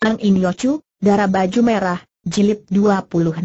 Eng Chu, Darah Baju Merah, Jilid 22.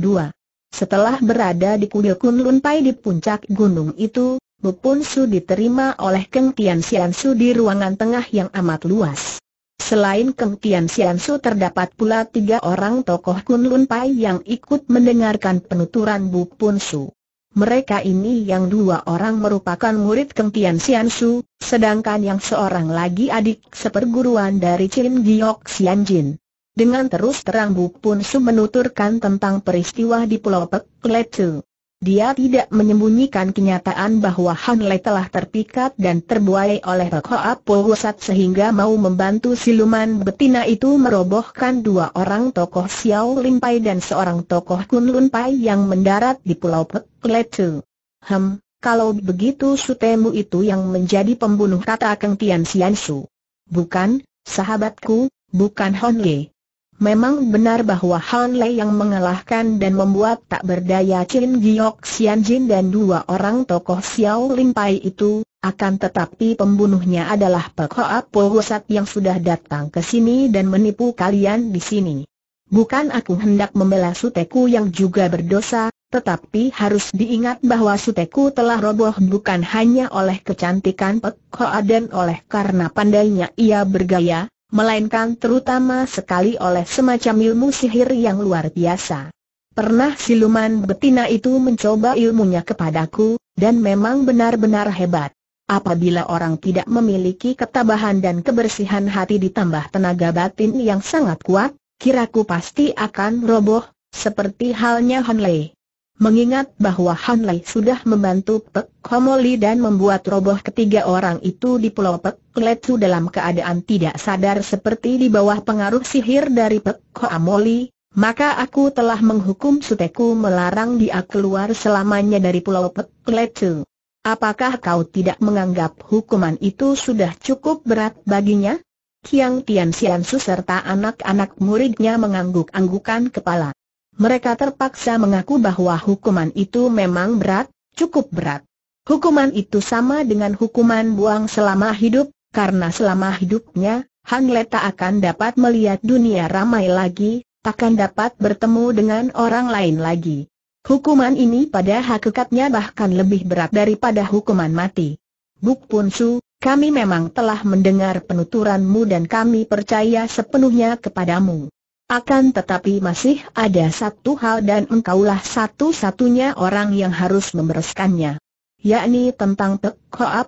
Setelah berada di kuil Kunlun Pai di puncak gunung itu, Bupun Su diterima oleh Keng Tian Sian Su di ruangan tengah yang amat luas. Selain Keng Tian Sian Su terdapat pula tiga orang tokoh Kunlun Pai yang ikut mendengarkan penuturan Bupun Su. Mereka ini yang dua orang merupakan murid Keng Tian Sian Su, sedangkan yang seorang lagi adik seperguruan dari Chin Giok Sian Jin. Dengan terus terang Bu Pun Su menuturkan tentang peristiwa di Pulau Pek Letu. Dia tidak menyembunyikan kenyataan bahwa Han Le telah terpikat dan terbuai oleh Pek Hoa Pusat sehingga mau membantu siluman betina itu merobohkan dua orang tokoh Xiao Lin Pai dan seorang tokoh Kun Lun Pai yang mendarat di Pulau Pek Letu. Hem, kalau begitu Sutemu itu yang menjadi pembunuh kata Keng Tian Xiansu. Bukan, sahabatku, bukan Hon Lei. Memang benar bahwa Han Lei yang mengalahkan dan membuat tak berdaya Chin Giok Xian Jin dan dua orang tokoh Xiao Lim Pai itu, akan tetapi pembunuhnya adalah Pek Hoa Wosat yang sudah datang ke sini dan menipu kalian di sini. Bukan aku hendak membela Suteku yang juga berdosa, tetapi harus diingat bahwa Suteku telah roboh bukan hanya oleh kecantikan Pek Hoa dan oleh karena pandainya ia bergaya, melainkan terutama sekali oleh semacam ilmu sihir yang luar biasa. Pernah siluman betina itu mencoba ilmunya kepadaku, dan memang benar-benar hebat. Apabila orang tidak memiliki ketabahan dan kebersihan hati ditambah tenaga batin yang sangat kuat, kiraku pasti akan roboh, seperti halnya Hanley. Mengingat bahwa Han Lei sudah membantu Pek Komoli dan membuat roboh ketiga orang itu di pulau Pek Letu dalam keadaan tidak sadar seperti di bawah pengaruh sihir dari Pek Komoli, maka aku telah menghukum Suteku melarang dia keluar selamanya dari pulau Pek Letu. Apakah kau tidak menganggap hukuman itu sudah cukup berat baginya? Kiang Tian Siansu serta anak-anak muridnya mengangguk-anggukan kepala mereka terpaksa mengaku bahwa hukuman itu memang berat, cukup berat. Hukuman itu sama dengan hukuman buang selama hidup, karena selama hidupnya, Han Le tak akan dapat melihat dunia ramai lagi, takkan dapat bertemu dengan orang lain lagi. Hukuman ini pada hakikatnya bahkan lebih berat daripada hukuman mati. Buk Pun Su, kami memang telah mendengar penuturanmu dan kami percaya sepenuhnya kepadamu. Akan tetapi masih ada satu hal dan engkaulah satu-satunya orang yang harus membereskannya. Yakni tentang Pek Hoa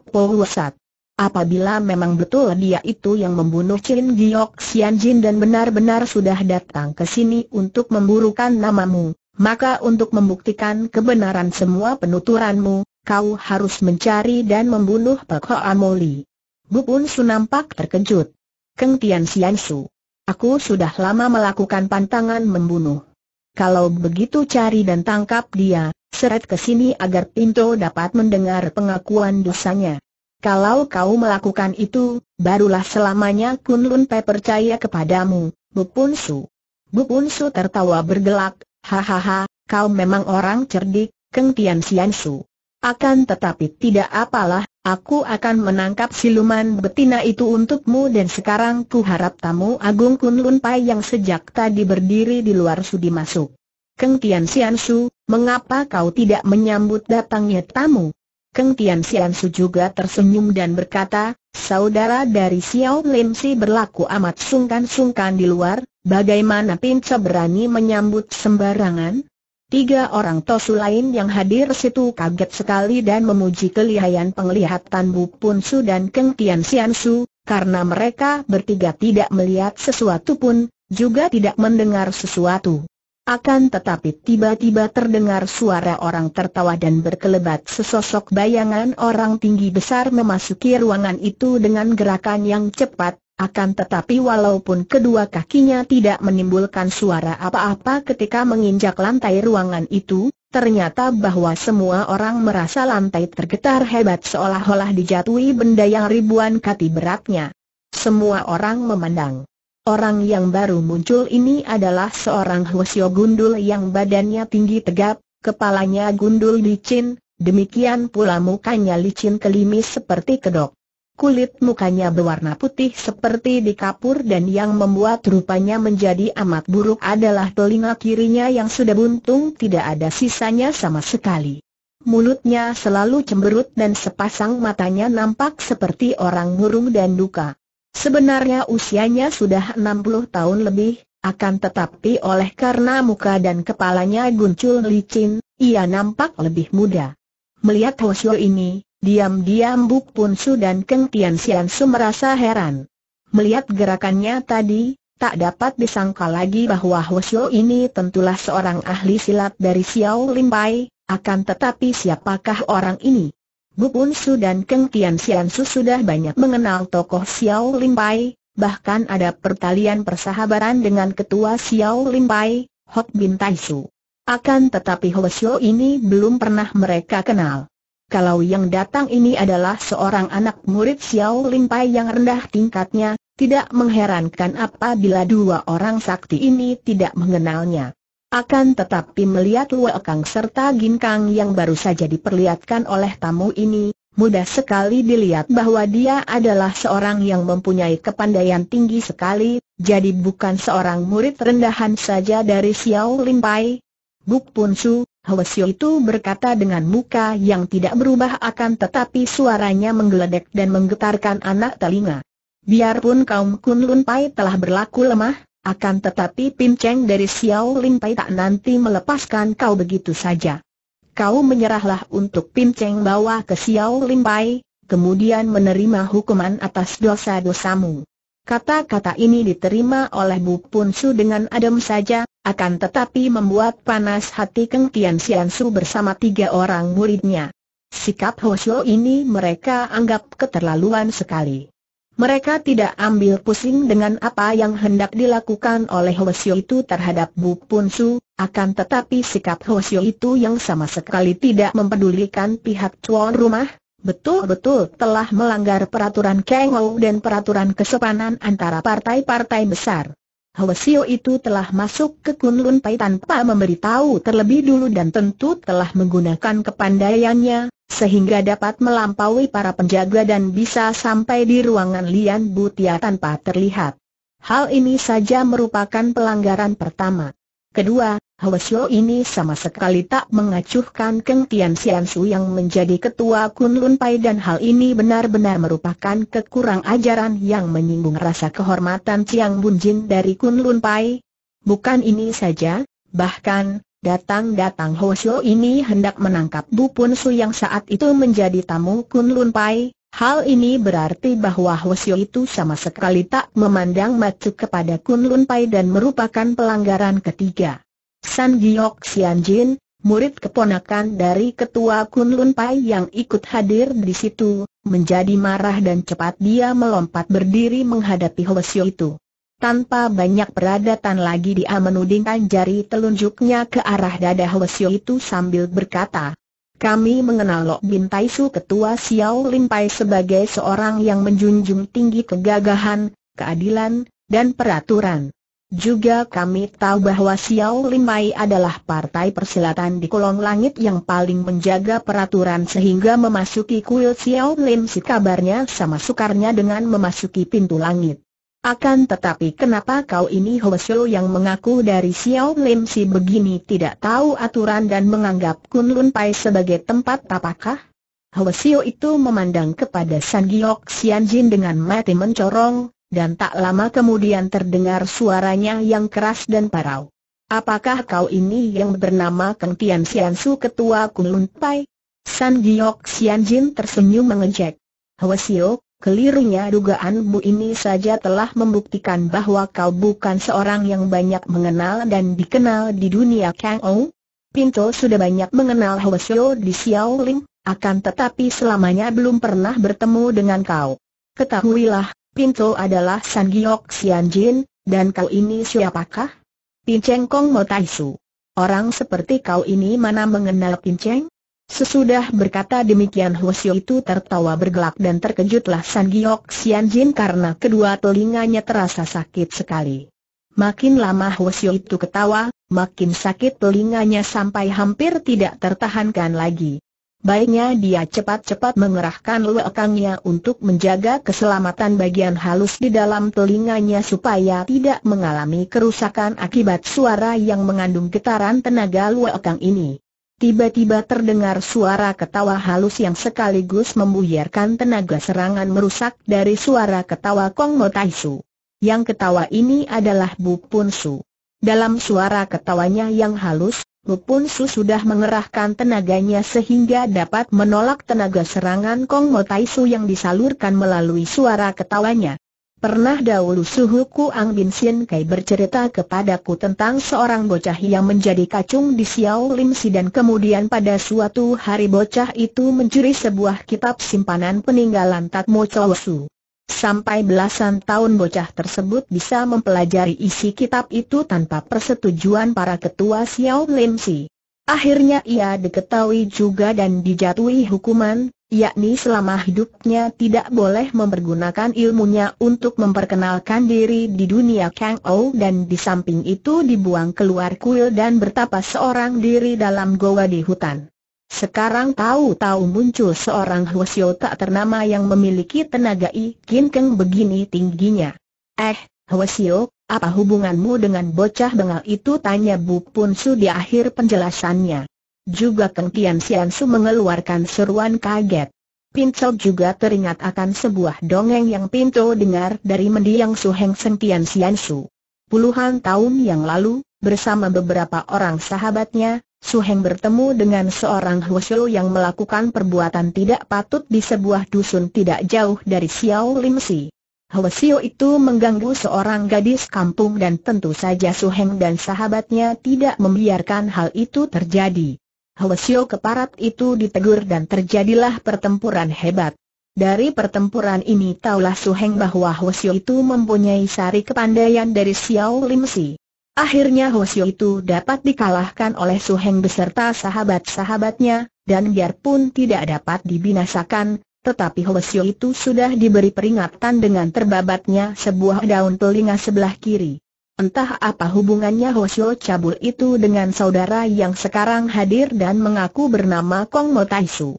Apabila memang betul dia itu yang membunuh Chin Giok Xian Jin dan benar-benar sudah datang ke sini untuk memburukan namamu, maka untuk membuktikan kebenaran semua penuturanmu, kau harus mencari dan membunuh Pek Amoli. Moli. Bupun Su terkejut. Keng Tian Xian Su. Aku sudah lama melakukan pantangan membunuh. Kalau begitu cari dan tangkap dia, seret ke sini agar Pinto dapat mendengar pengakuan dosanya. Kalau kau melakukan itu, barulah selamanya Kunlun Pe percaya kepadamu, Bu Su. Bu Su tertawa bergelak, hahaha, kau memang orang cerdik, Keng Tian Sian Su. Akan tetapi tidak apalah, aku akan menangkap siluman betina itu untukmu dan sekarang ku harap tamu Agung Kunlun Pai yang sejak tadi berdiri di luar sudi masuk. Keng Tian Sian Su, mengapa kau tidak menyambut datangnya tamu? Keng Tian Sian Su juga tersenyum dan berkata, saudara dari Xiao Lim Si berlaku amat sungkan-sungkan di luar, bagaimana Pinca berani menyambut sembarangan? Tiga orang tosu lain yang hadir situ kaget sekali dan memuji kelihayan penglihatan Bu Pun Su dan Keng Tian Sian Su, karena mereka bertiga tidak melihat sesuatu pun, juga tidak mendengar sesuatu. Akan tetapi tiba-tiba terdengar suara orang tertawa dan berkelebat sesosok bayangan orang tinggi besar memasuki ruangan itu dengan gerakan yang cepat, akan tetapi walaupun kedua kakinya tidak menimbulkan suara apa-apa ketika menginjak lantai ruangan itu, ternyata bahwa semua orang merasa lantai tergetar hebat seolah-olah dijatuhi benda yang ribuan kati beratnya. Semua orang memandang. Orang yang baru muncul ini adalah seorang Hwasyo gundul yang badannya tinggi tegap, kepalanya gundul licin, demikian pula mukanya licin kelimis seperti kedok. Kulit mukanya berwarna putih seperti di kapur dan yang membuat rupanya menjadi amat buruk adalah telinga kirinya yang sudah buntung tidak ada sisanya sama sekali. Mulutnya selalu cemberut dan sepasang matanya nampak seperti orang murung dan duka. Sebenarnya usianya sudah 60 tahun lebih, akan tetapi oleh karena muka dan kepalanya guncul licin, ia nampak lebih muda. Melihat Hoshio ini, Diam-diam Buk Pun Su dan Keng Tian Sian Su merasa heran. Melihat gerakannya tadi, tak dapat disangka lagi bahwa Hoshio ini tentulah seorang ahli silat dari Xiao Lim Pai. akan tetapi siapakah orang ini? Buk Pun Su dan Keng Tian Sian Su sudah banyak mengenal tokoh Xiao Lim Pai, bahkan ada pertalian persahabaran dengan ketua Xiao Lim Pai, Hok Bin Tai Su. Akan tetapi Hoshio ini belum pernah mereka kenal kalau yang datang ini adalah seorang anak murid Xiao Limpai yang rendah tingkatnya, tidak mengherankan apabila dua orang sakti ini tidak mengenalnya. Akan tetapi melihat Luo Kang serta Gin Kang yang baru saja diperlihatkan oleh tamu ini, mudah sekali dilihat bahwa dia adalah seorang yang mempunyai kepandaian tinggi sekali, jadi bukan seorang murid rendahan saja dari Xiao Limpai. Buk Pun Su, Hwasyo itu berkata dengan muka yang tidak berubah akan tetapi suaranya menggeledek dan menggetarkan anak telinga. Biarpun kaum Kun Lun Pai telah berlaku lemah, akan tetapi pinceng dari Xiao Lin Pai tak nanti melepaskan kau begitu saja. Kau menyerahlah untuk pinceng bawa ke Xiao Lin Pai, kemudian menerima hukuman atas dosa-dosamu. Kata-kata ini diterima oleh Bu Pun Su dengan adem saja, akan tetapi membuat panas hati Keng Tian Sian Su bersama tiga orang muridnya. Sikap Hosio ini mereka anggap keterlaluan sekali. Mereka tidak ambil pusing dengan apa yang hendak dilakukan oleh Hosio itu terhadap Bu Pun Su, akan tetapi sikap Hosio itu yang sama sekali tidak mempedulikan pihak tuan rumah, betul-betul telah melanggar peraturan Kengou dan peraturan kesopanan antara partai-partai besar. Hwasio itu telah masuk ke Kunlun Pai tanpa memberitahu terlebih dulu dan tentu telah menggunakan kepandaiannya, sehingga dapat melampaui para penjaga dan bisa sampai di ruangan Lian Butia tanpa terlihat. Hal ini saja merupakan pelanggaran pertama. Kedua, Hosio ini sama sekali tak mengacuhkan Keng Tian Sian Su yang menjadi ketua Kun Lun Pai dan hal ini benar-benar merupakan kekurang ajaran yang menyinggung rasa kehormatan Chiang Bun Jin dari Kun Lun Pai. Bukan ini saja, bahkan Datang-datang Hosio ini hendak menangkap Bu Pun Su yang saat itu menjadi tamu Kun Lun Pai. Hal ini berarti bahwa Hosio itu sama sekali tak memandang macu kepada Kun Lun Pai dan merupakan pelanggaran ketiga. San Giok Sian Jin, murid keponakan dari ketua Kun Lun Pai yang ikut hadir di situ, menjadi marah dan cepat dia melompat berdiri menghadapi Hwasyo itu. Tanpa banyak peradatan lagi dia menudingkan jari telunjuknya ke arah dada Hwasyo itu sambil berkata, kami mengenal Lok Bin Tai Su ketua Xiao Lin Pai sebagai seorang yang menjunjung tinggi kegagahan, keadilan, dan peraturan. Juga kami tahu bahwa Xiao Limai adalah partai persilatan di kolong langit yang paling menjaga peraturan sehingga memasuki kuil Xiao Lim si kabarnya sama sukarnya dengan memasuki pintu langit. Akan tetapi kenapa kau ini Hoesyo yang mengaku dari Xiao Lim si begini tidak tahu aturan dan menganggap Kun Lun Pai sebagai tempat tapakah? Hoesio itu memandang kepada San Giok Jin dengan mati mencorong, dan tak lama kemudian terdengar suaranya yang keras dan parau. Apakah kau ini yang bernama Kang Tian Xian Su Ketua Kunlun Pai? San Giok Xian Jin tersenyum mengejek. Hwasio, kelirunya dugaanmu ini saja telah membuktikan bahwa kau bukan seorang yang banyak mengenal dan dikenal di dunia Kang Ou. Pinto sudah banyak mengenal Hwasio di Xiao Ling, akan tetapi selamanya belum pernah bertemu dengan kau. Ketahuilah, Pinto adalah San Giok Jin, dan kau ini siapakah? Pinceng Kong Mo Tai Su. Orang seperti kau ini mana mengenal Pinceng? Sesudah berkata demikian Xiu itu tertawa bergelak dan terkejutlah San Giok Jin karena kedua telinganya terasa sakit sekali. Makin lama Xiu itu ketawa, makin sakit telinganya sampai hampir tidak tertahankan lagi. Baiknya dia cepat-cepat mengerahkan luekangnya untuk menjaga keselamatan bagian halus di dalam telinganya supaya tidak mengalami kerusakan akibat suara yang mengandung getaran tenaga luekang ini. Tiba-tiba terdengar suara ketawa halus yang sekaligus membuyarkan tenaga serangan merusak dari suara ketawa Kong Mo Tai Su. Yang ketawa ini adalah Bu Pun Su. Dalam suara ketawanya yang halus, Mupun Su sudah mengerahkan tenaganya sehingga dapat menolak tenaga serangan Kong Mo Tai Su yang disalurkan melalui suara ketawanya. Pernah dahulu Suhu Ang Bin Sien Kai bercerita kepadaku tentang seorang bocah yang menjadi kacung di Xiao Lim Si dan kemudian pada suatu hari bocah itu mencuri sebuah kitab simpanan peninggalan Tatmo Chow Su. Sampai belasan tahun bocah tersebut bisa mempelajari isi kitab itu tanpa persetujuan para ketua Xiao Lim Si. Akhirnya ia diketahui juga dan dijatuhi hukuman, yakni selama hidupnya tidak boleh mempergunakan ilmunya untuk memperkenalkan diri di dunia Kang Ou dan di samping itu dibuang keluar kuil dan bertapa seorang diri dalam goa di hutan. Sekarang tahu-tahu muncul seorang Huasio tak ternama yang memiliki tenaga ikin Keng begini tingginya. Eh, Huasio, apa hubunganmu dengan bocah bengal itu? Tanya Bu Pun Su di akhir penjelasannya. Juga Keng Tian Sian Su mengeluarkan seruan kaget. Pincel juga teringat akan sebuah dongeng yang Pinto dengar dari mendiang Su Heng Seng Tian Sian Su. Puluhan tahun yang lalu, bersama beberapa orang sahabatnya, Su Heng bertemu dengan seorang Huoshu yang melakukan perbuatan tidak patut di sebuah dusun tidak jauh dari Xiao Lim Si. Huoshu itu mengganggu seorang gadis kampung dan tentu saja Su Heng dan sahabatnya tidak membiarkan hal itu terjadi. Huoshu keparat itu ditegur dan terjadilah pertempuran hebat. Dari pertempuran ini taulah Su Heng bahwa Huoshu itu mempunyai sari kepandaian dari Xiao Lim Si. Akhirnya Siu itu dapat dikalahkan oleh Su Heng beserta sahabat-sahabatnya, dan biarpun tidak dapat dibinasakan, tetapi Siu itu sudah diberi peringatan dengan terbabatnya sebuah daun telinga sebelah kiri. Entah apa hubungannya Siu cabul itu dengan saudara yang sekarang hadir dan mengaku bernama Kong Mo Taisu.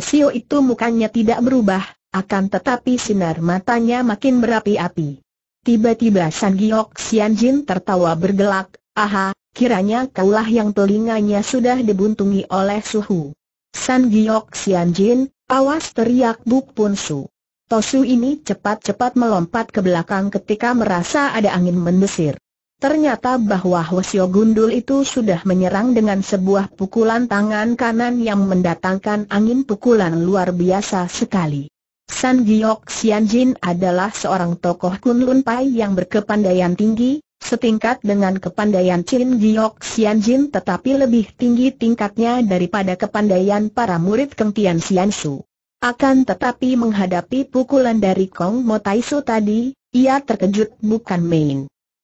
Siu itu mukanya tidak berubah, akan tetapi sinar matanya makin berapi-api. Tiba-tiba San Giok Xian Jin tertawa bergelak, aha, kiranya kaulah yang telinganya sudah dibuntungi oleh suhu. San Giok Xian Jin, awas teriak Buk Pun Su. Tosu ini cepat-cepat melompat ke belakang ketika merasa ada angin mendesir. Ternyata bahwa Hwasyo Gundul itu sudah menyerang dengan sebuah pukulan tangan kanan yang mendatangkan angin pukulan luar biasa sekali. San Giok Jin adalah seorang tokoh Kunlun Pai yang berkepandaian tinggi, setingkat dengan kepandaian Chin Giok Jin, tetapi lebih tinggi tingkatnya daripada kepandaian para murid Keng Tian Su. Akan tetapi menghadapi pukulan dari Kong Mo Su tadi, ia terkejut bukan main.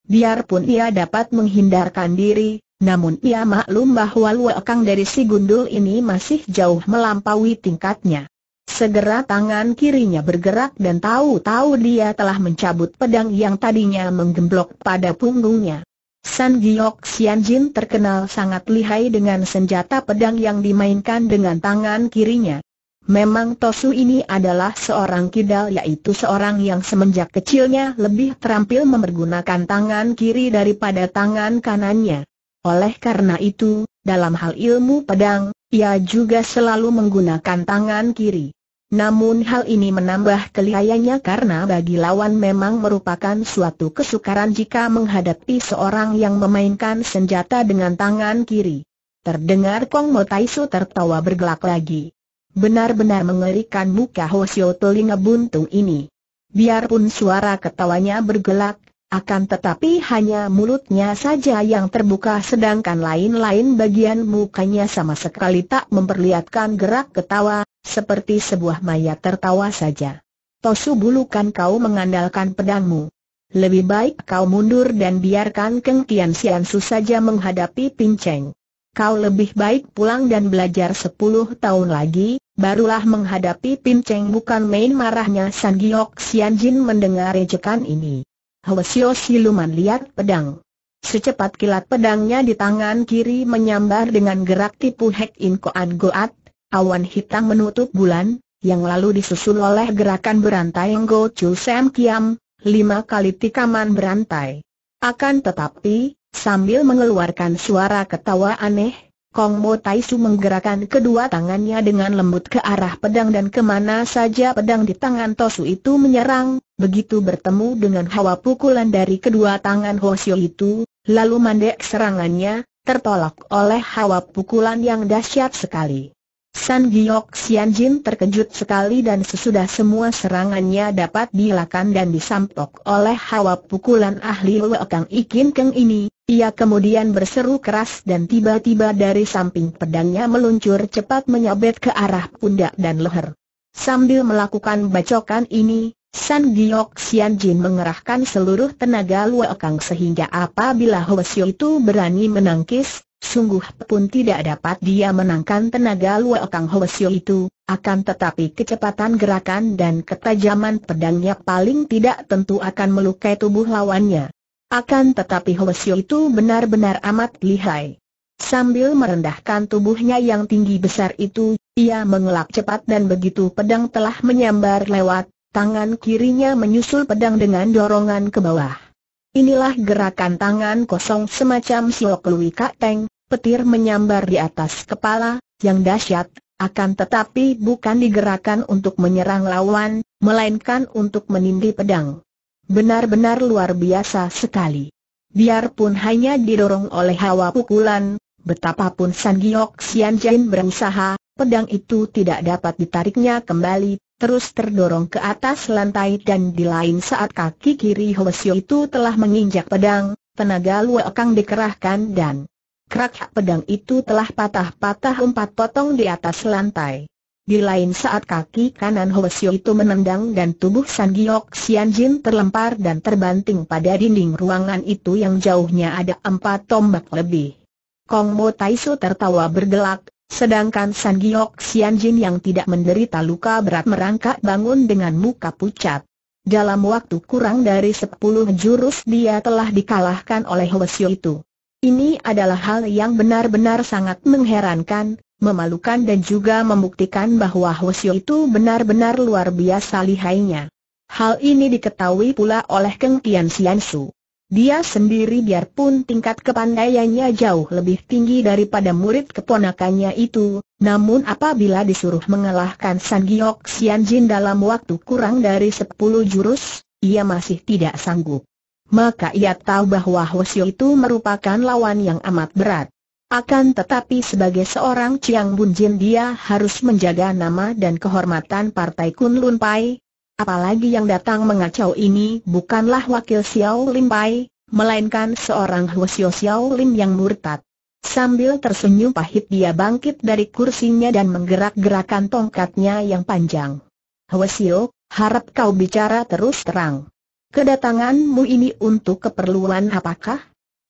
Biarpun ia dapat menghindarkan diri, namun ia maklum bahwa Luo Kang dari si gundul ini masih jauh melampaui tingkatnya. Segera tangan kirinya bergerak dan tahu-tahu dia telah mencabut pedang yang tadinya menggemblok pada punggungnya. San Giok Xian Jin terkenal sangat lihai dengan senjata pedang yang dimainkan dengan tangan kirinya. Memang Tosu ini adalah seorang kidal yaitu seorang yang semenjak kecilnya lebih terampil memergunakan tangan kiri daripada tangan kanannya. Oleh karena itu, dalam hal ilmu pedang, ia juga selalu menggunakan tangan kiri. Namun hal ini menambah kelihayanya karena bagi lawan memang merupakan suatu kesukaran jika menghadapi seorang yang memainkan senjata dengan tangan kiri. Terdengar Kong Mo Su tertawa bergelak lagi. Benar-benar mengerikan muka Hosio telinga buntung ini. Biarpun suara ketawanya bergelak, akan tetapi hanya mulutnya saja yang terbuka sedangkan lain-lain bagian mukanya sama sekali tak memperlihatkan gerak ketawa, seperti sebuah mayat tertawa saja. Tosu bulukan kau mengandalkan pedangmu. Lebih baik kau mundur dan biarkan Keng Tian Sian Su saja menghadapi Pinceng. Kau lebih baik pulang dan belajar 10 tahun lagi, barulah menghadapi Pinceng bukan main marahnya San Giok Sian Jin mendengar ejekan ini. Hwasyo siluman lihat pedang. Secepat kilat pedangnya di tangan kiri menyambar dengan gerak tipu Hek In Koan Goat, awan hitam menutup bulan, yang lalu disusul oleh gerakan berantai Go Chu Sam Kiam, lima kali tikaman berantai. Akan tetapi, sambil mengeluarkan suara ketawa aneh, Kong Mo Tai Su menggerakkan kedua tangannya dengan lembut ke arah pedang dan kemana saja pedang di tangan Tosu itu menyerang, begitu bertemu dengan hawa pukulan dari kedua tangan Hosio itu, lalu mandek serangannya, tertolak oleh hawa pukulan yang dahsyat sekali. San Giok Sian Jin terkejut sekali dan sesudah semua serangannya dapat dilakukan dan disampok oleh hawa pukulan ahli Wekang Ikin Keng ini, ia kemudian berseru keras dan tiba-tiba dari samping pedangnya meluncur cepat menyabet ke arah pundak dan leher. Sambil melakukan bacokan ini, San Giok Sian Jin mengerahkan seluruh tenaga Luo Kang sehingga apabila Hwasyo itu berani menangkis, Sungguh pun tidak dapat dia menangkan tenaga Luo Kang Hoesio itu, akan tetapi kecepatan gerakan dan ketajaman pedangnya paling tidak tentu akan melukai tubuh lawannya. Akan tetapi Hoesio itu benar-benar amat lihai. Sambil merendahkan tubuhnya yang tinggi besar itu, ia mengelak cepat dan begitu pedang telah menyambar lewat, tangan kirinya menyusul pedang dengan dorongan ke bawah. Inilah gerakan tangan kosong semacam siok lui kateng, petir menyambar di atas kepala, yang dahsyat, akan tetapi bukan digerakkan untuk menyerang lawan, melainkan untuk menindih pedang. Benar-benar luar biasa sekali. Biarpun hanya didorong oleh hawa pukulan, betapapun San Giok Xian Jin berusaha, pedang itu tidak dapat ditariknya kembali, terus terdorong ke atas lantai dan di lain saat kaki kiri Hwasyo itu telah menginjak pedang, tenaga luakang dikerahkan dan kerak pedang itu telah patah-patah empat potong di atas lantai. Di lain saat kaki kanan Hwasyo itu menendang dan tubuh San Giok Xianjin terlempar dan terbanting pada dinding ruangan itu yang jauhnya ada empat tombak lebih. Kong Mo Taisu tertawa bergelak, Sedangkan San Giok Xianjin yang tidak menderita luka berat merangkak bangun dengan muka pucat. Dalam waktu kurang dari sepuluh jurus dia telah dikalahkan oleh Hwasyo itu. Ini adalah hal yang benar-benar sangat mengherankan, memalukan dan juga membuktikan bahwa Hwasyo itu benar-benar luar biasa lihainya. Hal ini diketahui pula oleh Keng Tian Su. Dia sendiri biarpun tingkat kepandaiannya jauh lebih tinggi daripada murid keponakannya itu, namun apabila disuruh mengalahkan San Giok Xian Jin dalam waktu kurang dari 10 jurus, ia masih tidak sanggup. Maka ia tahu bahwa Hosio itu merupakan lawan yang amat berat. Akan tetapi sebagai seorang Chiang Jin, dia harus menjaga nama dan kehormatan Partai Kunlun Pai, Apalagi yang datang mengacau ini bukanlah wakil Xiao Lim Pai, melainkan seorang Huo Xiao Xiao Lim yang murtad. Sambil tersenyum pahit dia bangkit dari kursinya dan menggerak-gerakan tongkatnya yang panjang. Huo Xiao, harap kau bicara terus terang. Kedatanganmu ini untuk keperluan apakah?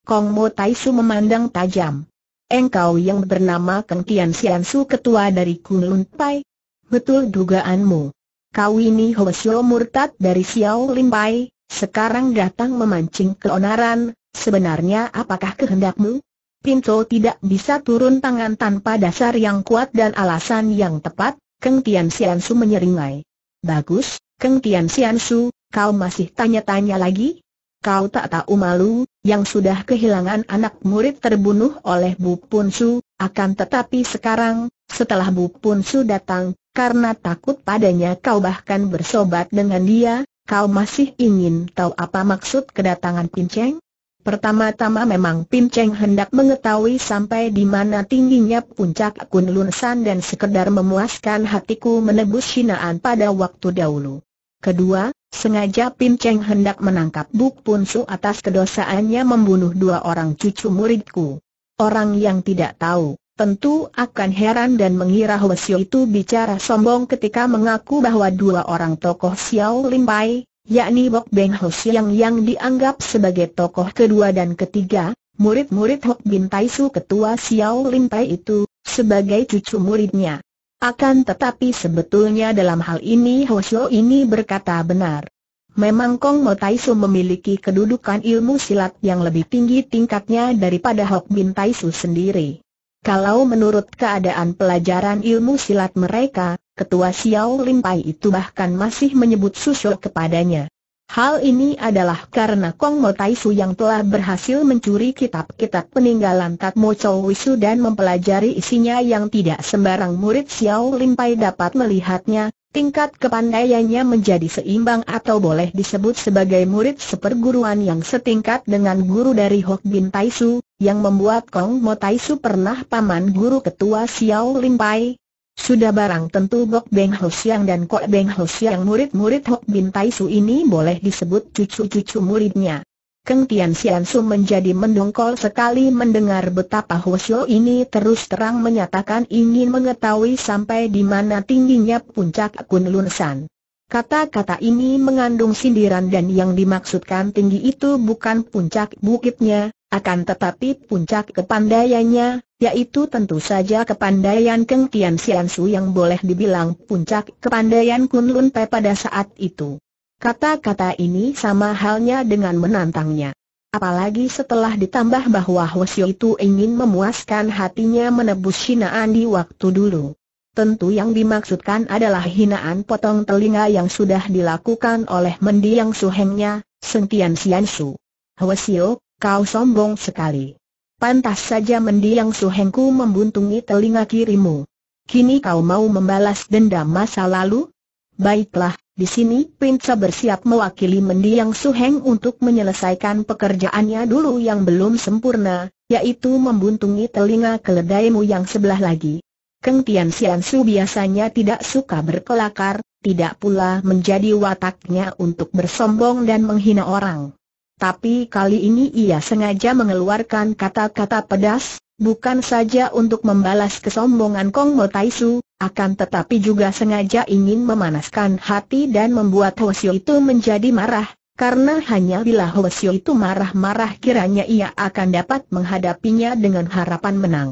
Kong Mo Tai Su memandang tajam. Engkau yang bernama Keng Tian Sian Su ketua dari Lun Pai? Betul dugaanmu kau ini Hosyo murtad dari Xiao Limpai, sekarang datang memancing keonaran, sebenarnya apakah kehendakmu? Pinto tidak bisa turun tangan tanpa dasar yang kuat dan alasan yang tepat, Keng Tian Su menyeringai. Bagus, Keng Tian Su, kau masih tanya-tanya lagi? Kau tak tahu malu, yang sudah kehilangan anak murid terbunuh oleh Bu Punsu, akan tetapi sekarang, setelah Bu Punsu datang, karena takut padanya kau bahkan bersobat dengan dia, kau masih ingin tahu apa maksud kedatangan Pinceng? Pertama-tama memang Pinceng hendak mengetahui sampai di mana tingginya puncak Kunlun San dan sekedar memuaskan hatiku menebus hinaan pada waktu dahulu. Kedua, sengaja Pinceng hendak menangkap Buk Punsu atas kedosaannya membunuh dua orang cucu muridku. Orang yang tidak tahu tentu akan heran dan mengira Hoshio itu bicara sombong ketika mengaku bahwa dua orang tokoh Xiao Limpai, yakni Bok Beng Ho yang dianggap sebagai tokoh kedua dan ketiga, murid-murid Hok Bin Su ketua Xiao Limpai itu, sebagai cucu muridnya. Akan tetapi sebetulnya dalam hal ini Hoshio ini berkata benar. Memang Kong Mo Su memiliki kedudukan ilmu silat yang lebih tinggi tingkatnya daripada Hok Bin Su sendiri. Kalau menurut keadaan pelajaran ilmu silat mereka, ketua Xiao Lim Pai itu bahkan masih menyebut Susu kepadanya. Hal ini adalah karena Kong Mo Tai Su yang telah berhasil mencuri kitab-kitab peninggalan Tat Mo Chow Wisu dan mempelajari isinya yang tidak sembarang murid Xiao Lim Pai dapat melihatnya, Tingkat kepandaiannya menjadi seimbang atau boleh disebut sebagai murid seperguruan yang setingkat dengan guru dari Hok Bin Tai Su, yang membuat Kong Mo Tai Su pernah paman guru ketua Xiao Lim Pai. Sudah barang tentu Gok Beng Ho Siang dan Kok Beng Ho Siang murid-murid Hok Bin Tai Su ini boleh disebut cucu-cucu muridnya. Keng Tian Sian Su menjadi mendongkol sekali mendengar betapa Hwasyo ini terus terang menyatakan ingin mengetahui sampai di mana tingginya puncak Kunlun San. Kata-kata ini mengandung sindiran dan yang dimaksudkan tinggi itu bukan puncak bukitnya, akan tetapi puncak kepandaiannya, yaitu tentu saja kepandaian Keng Tian Sian Su yang boleh dibilang puncak kepandaian Kunlun Pe pada saat itu. Kata-kata ini sama halnya dengan menantangnya. Apalagi setelah ditambah bahwa Hwasyo itu ingin memuaskan hatinya menebus hinaan di waktu dulu. Tentu yang dimaksudkan adalah hinaan potong telinga yang sudah dilakukan oleh mendiang suhengnya, Sentian Siansu. Hwasyo, kau sombong sekali. Pantas saja mendiang suhengku membuntungi telinga kirimu. Kini kau mau membalas dendam masa lalu? Baiklah, di sini Pinca bersiap mewakili mendiang Su Heng untuk menyelesaikan pekerjaannya dulu yang belum sempurna, yaitu membuntungi telinga keledaimu yang sebelah lagi. Keng Tian Sian Su biasanya tidak suka berkelakar, tidak pula menjadi wataknya untuk bersombong dan menghina orang. Tapi kali ini ia sengaja mengeluarkan kata-kata pedas, bukan saja untuk membalas kesombongan Kong Mo Tai Su. Akan tetapi juga sengaja ingin memanaskan hati dan membuat Hoshio itu menjadi marah, karena hanya bila Hoshio itu marah-marah kiranya ia akan dapat menghadapinya dengan harapan menang.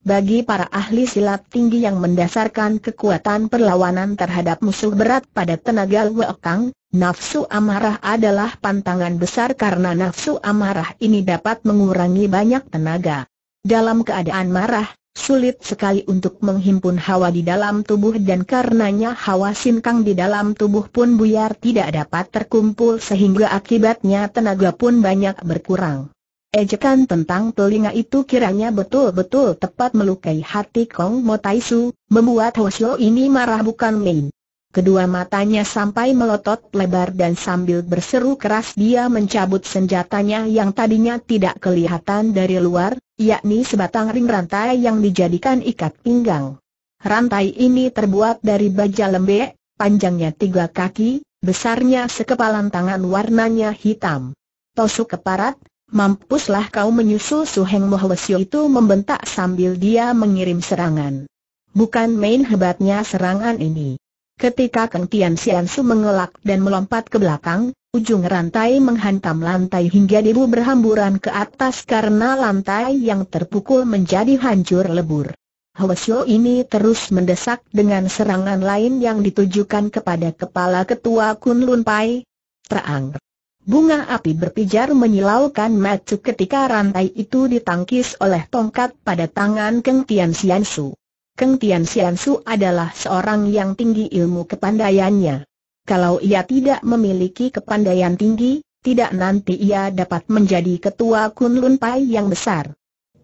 Bagi para ahli silat tinggi yang mendasarkan kekuatan perlawanan terhadap musuh berat pada tenaga Wekang, nafsu amarah adalah pantangan besar karena nafsu amarah ini dapat mengurangi banyak tenaga. Dalam keadaan marah, Sulit sekali untuk menghimpun hawa di dalam tubuh dan karenanya hawa sinkang di dalam tubuh pun buyar tidak dapat terkumpul sehingga akibatnya tenaga pun banyak berkurang. Ejekan tentang telinga itu kiranya betul-betul tepat melukai hati Kong Motaisu, membuat Hoshio ini marah bukan main. Kedua matanya sampai melotot lebar dan sambil berseru keras dia mencabut senjatanya yang tadinya tidak kelihatan dari luar, yakni sebatang ring rantai yang dijadikan ikat pinggang. Rantai ini terbuat dari baja lembek, panjangnya tiga kaki, besarnya sekepalan tangan warnanya hitam. Tosuk keparat, mampuslah kau menyusul Suheng Mohwesyo itu membentak sambil dia mengirim serangan. Bukan main hebatnya serangan ini. Ketika Kentian Siansu mengelak dan melompat ke belakang, Ujung rantai menghantam lantai hingga debu berhamburan ke atas karena lantai yang terpukul menjadi hancur lebur. Hwasyo ini terus mendesak dengan serangan lain yang ditujukan kepada kepala ketua Kunlun Pai. Terang. Bunga api berpijar menyilaukan matu ketika rantai itu ditangkis oleh tongkat pada tangan Keng Tian Siansu. Keng Tian Siansu adalah seorang yang tinggi ilmu kepandaiannya kalau ia tidak memiliki kepandaian tinggi, tidak nanti ia dapat menjadi ketua Kunlun Pai yang besar.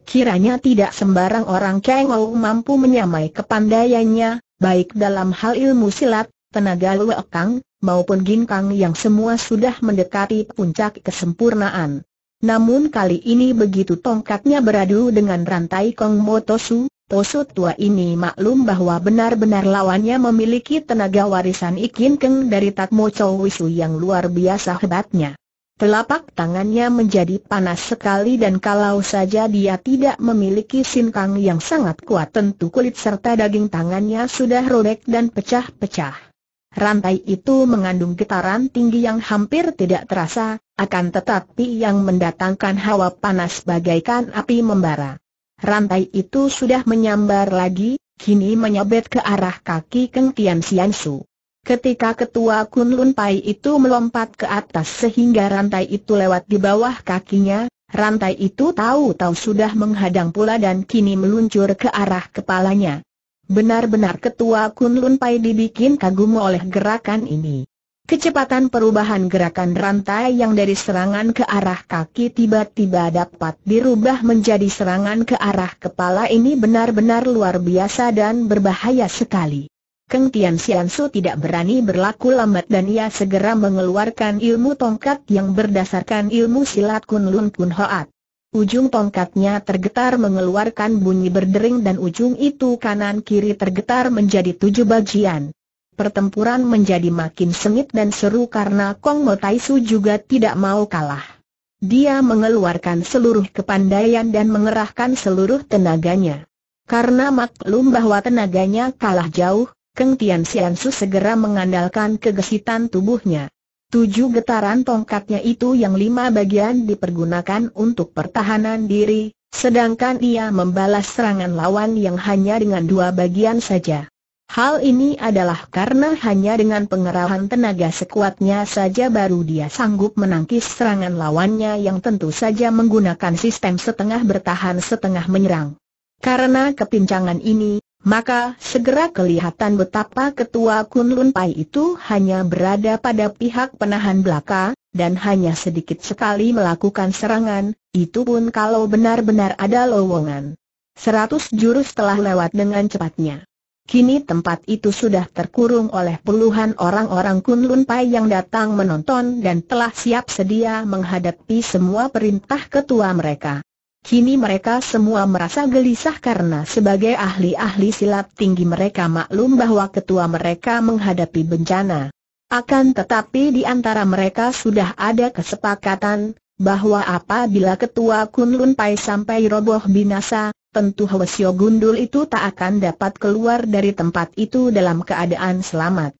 Kiranya tidak sembarang orang Ou mampu menyamai kepandaiannya, baik dalam hal ilmu silat, tenaga luekang, maupun ginkang yang semua sudah mendekati puncak kesempurnaan. Namun kali ini begitu tongkatnya beradu dengan rantai Kong Motosu, Tosut tua ini maklum bahwa benar-benar lawannya memiliki tenaga warisan Ikin Keng dari Tatmo Chow Wisu yang luar biasa hebatnya. Telapak tangannya menjadi panas sekali dan kalau saja dia tidak memiliki sinkang yang sangat kuat tentu kulit serta daging tangannya sudah robek dan pecah-pecah. Rantai itu mengandung getaran tinggi yang hampir tidak terasa, akan tetapi yang mendatangkan hawa panas bagaikan api membara rantai itu sudah menyambar lagi, kini menyabet ke arah kaki Keng Tian Sian Su. Ketika ketua Kun Lun Pai itu melompat ke atas sehingga rantai itu lewat di bawah kakinya, rantai itu tahu-tahu sudah menghadang pula dan kini meluncur ke arah kepalanya. Benar-benar ketua Kun Lun Pai dibikin kagum oleh gerakan ini. Kecepatan perubahan gerakan rantai yang dari serangan ke arah kaki tiba-tiba dapat dirubah menjadi serangan ke arah kepala ini benar-benar luar biasa dan berbahaya sekali. Keng Tian Sian Su tidak berani berlaku lambat dan ia segera mengeluarkan ilmu tongkat yang berdasarkan ilmu silat Kunlun Kun Hoat. Ujung tongkatnya tergetar mengeluarkan bunyi berdering dan ujung itu kanan kiri tergetar menjadi tujuh bagian pertempuran menjadi makin sengit dan seru karena Kong Mo Tai Su juga tidak mau kalah. Dia mengeluarkan seluruh kepandaian dan mengerahkan seluruh tenaganya. Karena maklum bahwa tenaganya kalah jauh, Keng Tian Sian Su segera mengandalkan kegesitan tubuhnya. Tujuh getaran tongkatnya itu yang lima bagian dipergunakan untuk pertahanan diri, sedangkan ia membalas serangan lawan yang hanya dengan dua bagian saja. Hal ini adalah karena hanya dengan pengerahan tenaga sekuatnya saja baru dia sanggup menangkis serangan lawannya yang tentu saja menggunakan sistem setengah bertahan setengah menyerang. Karena kepincangan ini, maka segera kelihatan betapa ketua Kunlun Pai itu hanya berada pada pihak penahan belaka, dan hanya sedikit sekali melakukan serangan, itu pun kalau benar-benar ada lowongan. Seratus jurus telah lewat dengan cepatnya. Kini tempat itu sudah terkurung oleh puluhan orang-orang Kunlun Pai yang datang menonton dan telah siap sedia menghadapi semua perintah ketua mereka. Kini mereka semua merasa gelisah karena sebagai ahli-ahli silat tinggi mereka maklum bahwa ketua mereka menghadapi bencana. Akan tetapi di antara mereka sudah ada kesepakatan bahwa apabila ketua Kunlun Pai sampai roboh binasa, tentu Hwasyo Gundul itu tak akan dapat keluar dari tempat itu dalam keadaan selamat.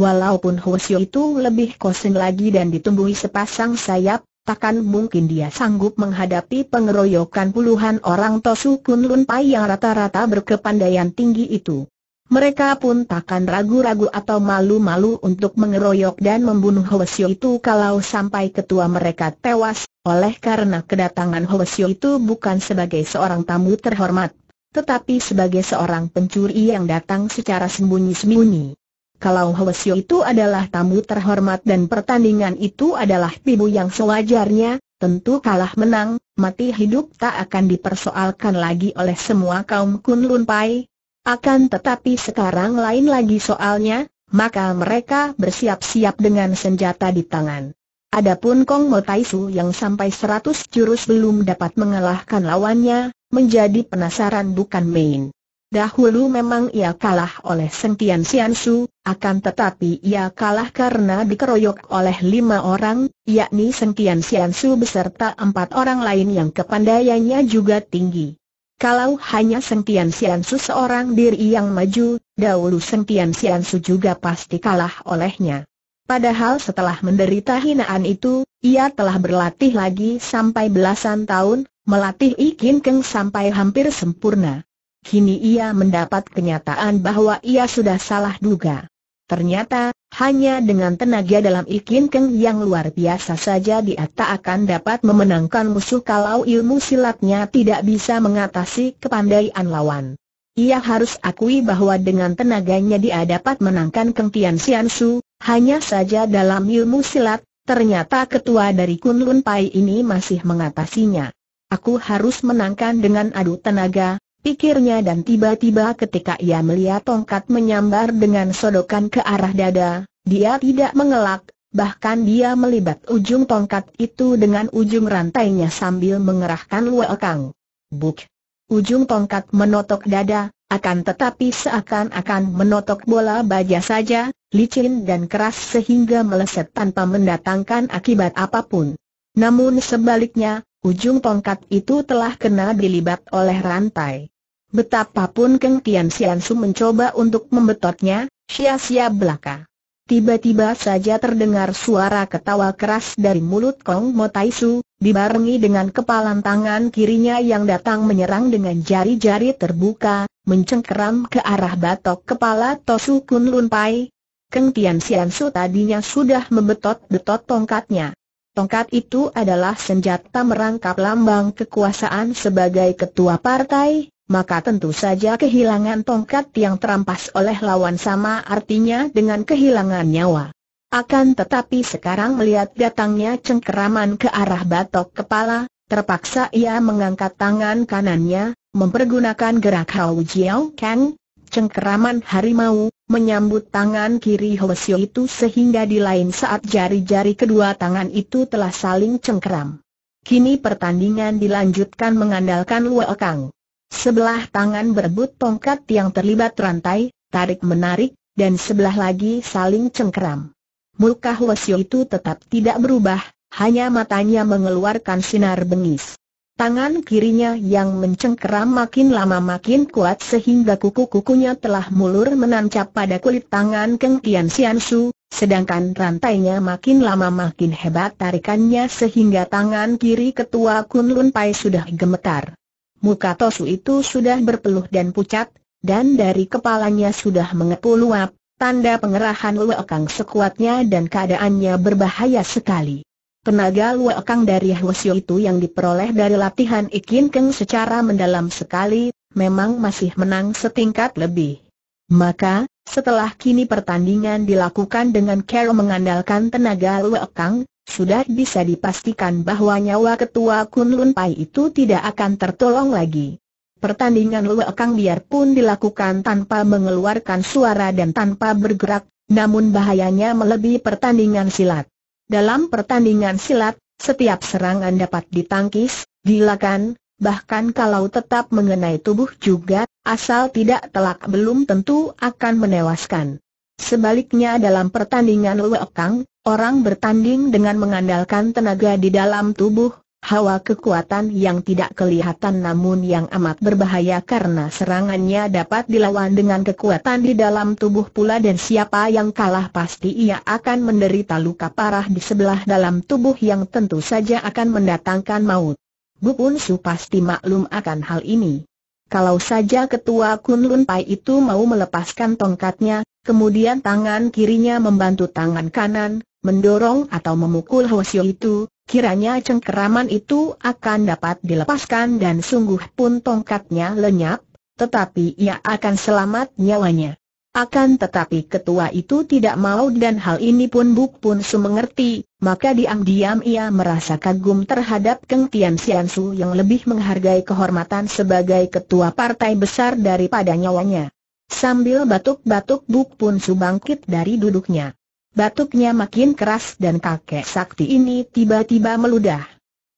Walaupun Hwasyo itu lebih kosong lagi dan ditumbuhi sepasang sayap, takkan mungkin dia sanggup menghadapi pengeroyokan puluhan orang Tosu Kun Pai yang rata-rata berkepandaian tinggi itu. Mereka pun takkan ragu-ragu atau malu-malu untuk mengeroyok dan membunuh Hwasyo itu kalau sampai ketua mereka tewas, oleh karena kedatangan Hwasyo itu bukan sebagai seorang tamu terhormat, tetapi sebagai seorang pencuri yang datang secara sembunyi-sembunyi. Kalau Hwasyo itu adalah tamu terhormat dan pertandingan itu adalah pibu yang sewajarnya, tentu kalah menang, mati hidup tak akan dipersoalkan lagi oleh semua kaum Kunlun Pai, akan tetapi sekarang lain lagi soalnya, maka mereka bersiap-siap dengan senjata di tangan. Adapun Kong Mo Su yang sampai seratus jurus belum dapat mengalahkan lawannya, menjadi penasaran bukan main. Dahulu memang ia kalah oleh Sentian Siansu, akan tetapi ia kalah karena dikeroyok oleh lima orang, yakni Sentian Siansu beserta empat orang lain yang kepandaiannya juga tinggi. Kalau hanya sentian Siansu seorang diri yang maju, dahulu sentian Siansu juga pasti kalah olehnya. Padahal setelah menderita hinaan itu, ia telah berlatih lagi sampai belasan tahun, melatih Ikin Keng sampai hampir sempurna. Kini ia mendapat kenyataan bahwa ia sudah salah duga. Ternyata, hanya dengan tenaga dalam ikin keng yang luar biasa saja dia tak akan dapat memenangkan musuh kalau ilmu silatnya tidak bisa mengatasi kepandaian lawan. Ia harus akui bahwa dengan tenaganya dia dapat menangkan Keng Tian Sian Su, hanya saja dalam ilmu silat, ternyata ketua dari kunlun Pai ini masih mengatasinya. Aku harus menangkan dengan adu tenaga, pikirnya dan tiba-tiba ketika ia melihat tongkat menyambar dengan sodokan ke arah dada, dia tidak mengelak, bahkan dia melibat ujung tongkat itu dengan ujung rantainya sambil mengerahkan kang. Buk! Ujung tongkat menotok dada, akan tetapi seakan-akan menotok bola baja saja, licin dan keras sehingga meleset tanpa mendatangkan akibat apapun. Namun sebaliknya, Ujung tongkat itu telah kena dilibat oleh rantai. Betapapun Keng Tian Siansu mencoba untuk membetotnya, sia-sia belaka. Tiba-tiba saja terdengar suara ketawa keras dari mulut Kong Mo Tai Su, dibarengi dengan kepalan tangan kirinya yang datang menyerang dengan jari-jari terbuka, mencengkeram ke arah batok kepala Tosu Kun Lun Pai. Keng Tian Siansu tadinya sudah membetot-betot tongkatnya. Tongkat itu adalah senjata merangkap lambang kekuasaan sebagai ketua partai, maka tentu saja kehilangan tongkat yang terampas oleh lawan sama artinya dengan kehilangan nyawa. Akan tetapi sekarang melihat datangnya cengkeraman ke arah batok kepala, terpaksa ia mengangkat tangan kanannya, mempergunakan gerak Hao Jiao Kang, cengkeraman harimau, menyambut tangan kiri Hwasio itu sehingga di lain saat jari-jari kedua tangan itu telah saling cengkeram. Kini pertandingan dilanjutkan mengandalkan Luo Kang. Sebelah tangan berebut tongkat yang terlibat rantai, tarik-menarik, dan sebelah lagi saling cengkeram. Muka Hwasio itu tetap tidak berubah, hanya matanya mengeluarkan sinar bengis. Tangan kirinya yang mencengkeram makin lama makin kuat sehingga kuku-kukunya telah mulur menancap pada kulit tangan Keng Tian Sian Su, sedangkan rantainya makin lama makin hebat tarikannya sehingga tangan kiri ketua Kun Lun Pai sudah gemetar. Muka Tosu itu sudah berpeluh dan pucat, dan dari kepalanya sudah mengepul uap, tanda pengerahan Luekang sekuatnya dan keadaannya berbahaya sekali. Tenaga luakang dari Hwasyo itu yang diperoleh dari latihan Ikin Keng secara mendalam sekali, memang masih menang setingkat lebih. Maka, setelah kini pertandingan dilakukan dengan care mengandalkan tenaga luakang, sudah bisa dipastikan bahwa nyawa ketua Kun Lun Pai itu tidak akan tertolong lagi. Pertandingan luakang biarpun dilakukan tanpa mengeluarkan suara dan tanpa bergerak, namun bahayanya melebihi pertandingan silat. Dalam pertandingan silat, setiap serangan dapat ditangkis, dilakan, bahkan kalau tetap mengenai tubuh juga, asal tidak telak belum tentu akan menewaskan. Sebaliknya dalam pertandingan luekang, orang bertanding dengan mengandalkan tenaga di dalam tubuh, Hawa kekuatan yang tidak kelihatan namun yang amat berbahaya karena serangannya dapat dilawan dengan kekuatan di dalam tubuh pula dan siapa yang kalah pasti ia akan menderita luka parah di sebelah dalam tubuh yang tentu saja akan mendatangkan maut. Bu su pasti maklum akan hal ini. Kalau saja ketua Kunlun Pai itu mau melepaskan tongkatnya, kemudian tangan kirinya membantu tangan kanan, mendorong atau memukul Hosio itu, Kiranya cengkeraman itu akan dapat dilepaskan dan sungguh pun tongkatnya lenyap, tetapi ia akan selamat nyawanya. Akan tetapi ketua itu tidak mau dan hal ini pun Buk Pun Su mengerti, maka diam-diam ia merasa kagum terhadap Keng Tian Sian Su yang lebih menghargai kehormatan sebagai ketua partai besar daripada nyawanya. Sambil batuk-batuk Buk Pun subangkit dari duduknya. Batuknya makin keras dan kakek sakti ini tiba-tiba meludah.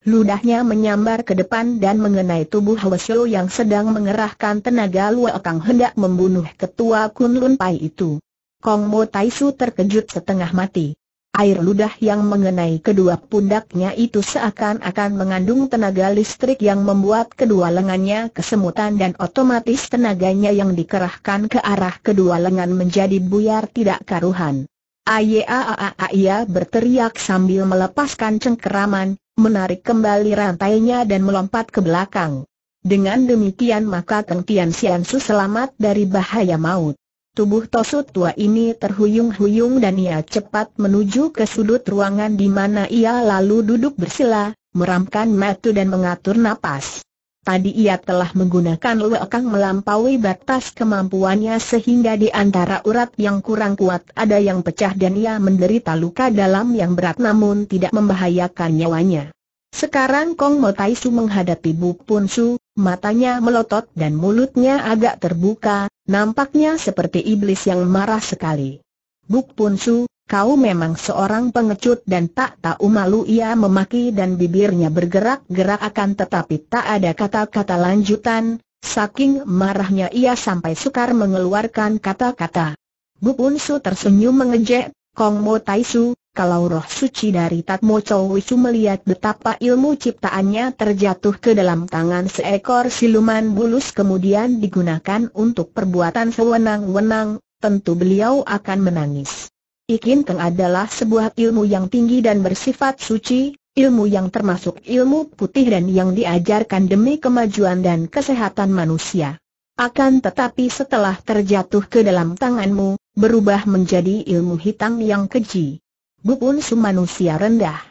Ludahnya menyambar ke depan dan mengenai tubuh Hwasyo yang sedang mengerahkan tenaga luakang hendak membunuh ketua Kunlun Pai itu. Kong Mo Tai Su terkejut setengah mati. Air ludah yang mengenai kedua pundaknya itu seakan-akan mengandung tenaga listrik yang membuat kedua lengannya kesemutan dan otomatis tenaganya yang dikerahkan ke arah kedua lengan menjadi buyar tidak karuhan. Ia berteriak sambil melepaskan cengkeraman, menarik kembali rantainya dan melompat ke belakang. Dengan demikian maka Teng Tian Siansu selamat dari bahaya maut. Tubuh tosut tua ini terhuyung-huyung dan ia cepat menuju ke sudut ruangan di mana ia lalu duduk bersila, meramkan mata dan mengatur napas. Tadi ia telah menggunakan luekang melampaui batas kemampuannya sehingga di antara urat yang kurang kuat ada yang pecah dan ia menderita luka dalam yang berat namun tidak membahayakan nyawanya. Sekarang Kong Mo Tai Su menghadapi Bu Pun Su, matanya melotot dan mulutnya agak terbuka, nampaknya seperti iblis yang marah sekali. Bu Pun Su, kau memang seorang pengecut dan tak tahu malu ia memaki dan bibirnya bergerak-gerak akan tetapi tak ada kata-kata lanjutan, saking marahnya ia sampai sukar mengeluarkan kata-kata. Bu Punsu tersenyum mengejek, Kong Mo Tai Su, kalau roh suci dari Tat Mo Chow Wisu melihat betapa ilmu ciptaannya terjatuh ke dalam tangan seekor siluman bulus kemudian digunakan untuk perbuatan sewenang-wenang, tentu beliau akan menangis. Ikin Teng adalah sebuah ilmu yang tinggi dan bersifat suci, ilmu yang termasuk ilmu putih dan yang diajarkan demi kemajuan dan kesehatan manusia. Akan tetapi setelah terjatuh ke dalam tanganmu, berubah menjadi ilmu hitam yang keji. Bupun manusia rendah.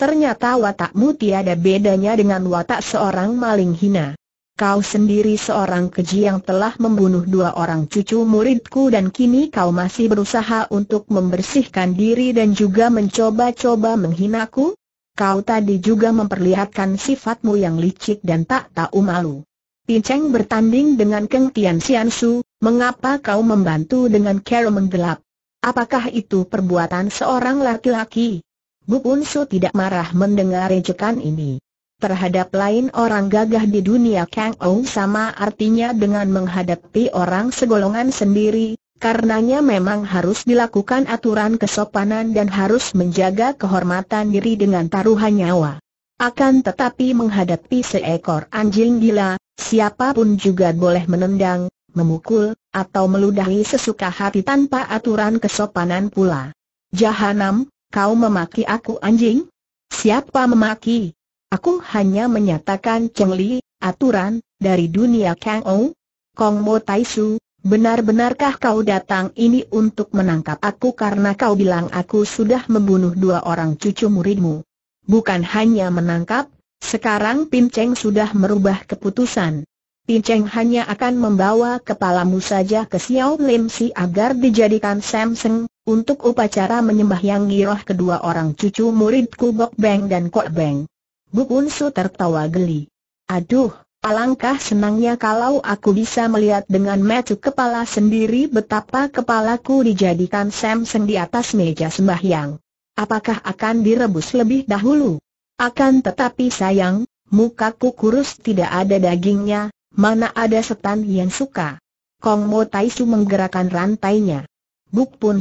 Ternyata watakmu tiada bedanya dengan watak seorang maling hina kau sendiri seorang keji yang telah membunuh dua orang cucu muridku dan kini kau masih berusaha untuk membersihkan diri dan juga mencoba-coba menghinaku? Kau tadi juga memperlihatkan sifatmu yang licik dan tak tahu malu. Pinceng bertanding dengan Keng Tian Sian Su, mengapa kau membantu dengan kero menggelap? Apakah itu perbuatan seorang laki-laki? Bu Unsu tidak marah mendengar ejekan ini. Terhadap lain orang gagah di dunia Kang Ou sama artinya dengan menghadapi orang segolongan sendiri, karenanya memang harus dilakukan aturan kesopanan dan harus menjaga kehormatan diri dengan taruhan nyawa. Akan tetapi menghadapi seekor anjing gila, siapapun juga boleh menendang, memukul, atau meludahi sesuka hati tanpa aturan kesopanan pula. Jahanam, kau memaki aku anjing? Siapa memaki? Aku hanya menyatakan Cheng Li, aturan, dari dunia Kang Ou. Kong Mo Tai Su, benar-benarkah kau datang ini untuk menangkap aku karena kau bilang aku sudah membunuh dua orang cucu muridmu? Bukan hanya menangkap, sekarang Pin Cheng sudah merubah keputusan. Pin Cheng hanya akan membawa kepalamu saja ke Xiao Lim Si agar dijadikan Samseng, untuk upacara menyembah yang giroh kedua orang cucu muridku Bok Beng dan Kok Beng. Bu Unsu tertawa geli. Aduh, alangkah senangnya kalau aku bisa melihat dengan mata kepala sendiri betapa kepalaku dijadikan semseng di atas meja sembahyang. Apakah akan direbus lebih dahulu? Akan tetapi sayang, mukaku kurus tidak ada dagingnya, mana ada setan yang suka. Kong Mo Taisu menggerakkan rantainya. Buk Pun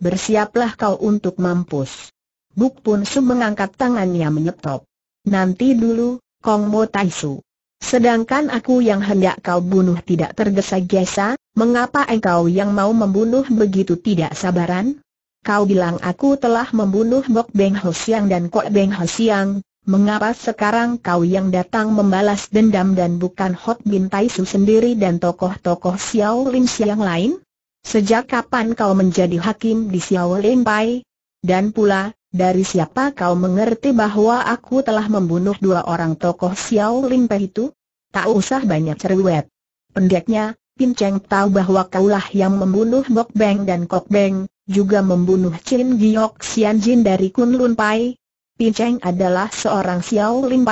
bersiaplah kau untuk mampus. Buk Pun mengangkat tangannya menyetop nanti dulu, Kong Mo Tai Su. Sedangkan aku yang hendak kau bunuh tidak tergesa-gesa, mengapa engkau yang mau membunuh begitu tidak sabaran? Kau bilang aku telah membunuh Bok Beng Ho Siang dan Kok Beng Ho Siang, mengapa sekarang kau yang datang membalas dendam dan bukan Hot Bin Tai Su sendiri dan tokoh-tokoh Xiao Lin Siang lain? Sejak kapan kau menjadi hakim di Xiao Lin Pai? Dan pula, dari siapa kau mengerti bahwa aku telah membunuh dua orang tokoh Xiao Lim itu? Tak usah banyak cerewet. Pendeknya, Pin Cheng tahu bahwa kaulah yang membunuh Bok Beng dan Kok Beng, juga membunuh Chin Giok Xian Jin dari Kun Lun Pai. Pin Cheng adalah seorang Xiao Lim